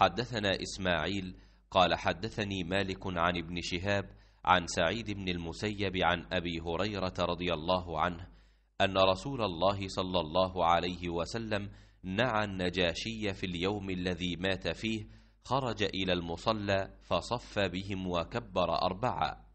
حدثنا إسماعيل قال حدثني مالك عن ابن شهاب عن سعيد بن المسيب عن أبي هريرة رضي الله عنه أن رسول الله صلى الله عليه وسلم نعى النجاشي في اليوم الذي مات فيه خرج إلى المصلى فصف بهم وكبر أربعة